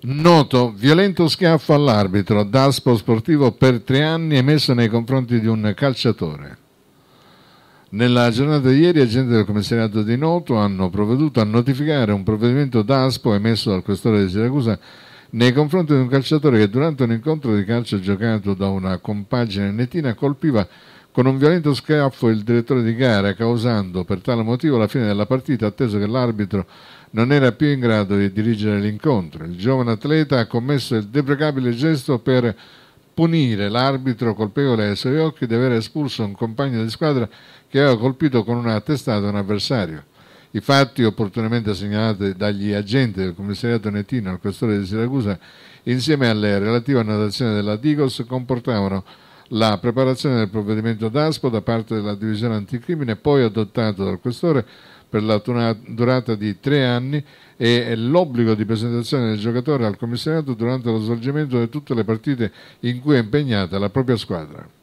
Noto, violento schiaffo all'arbitro, daspo sportivo per tre anni emesso nei confronti di un calciatore. Nella giornata di ieri agenti del commissariato di Noto hanno provveduto a notificare un provvedimento d'aspo emesso dal questore di Siracusa nei confronti di un calciatore che durante un incontro di calcio giocato da una compagine nettina colpiva con un violento schiaffo il direttore di gara, causando per tale motivo la fine della partita, atteso che l'arbitro non era più in grado di dirigere l'incontro. Il giovane atleta ha commesso il deprecabile gesto per punire l'arbitro colpevole ai suoi occhi di aver espulso un compagno di squadra che aveva colpito con una testata un avversario. I fatti opportunamente segnalati dagli agenti del commissariato Nettino al questore di Siracusa insieme alle relative annotazioni della Digos comportavano la preparazione del provvedimento d'ASPO da parte della divisione anticrimine poi adottato dal questore per la durata di tre anni e l'obbligo di presentazione del giocatore al commissariato durante lo svolgimento di tutte le partite in cui è impegnata la propria squadra.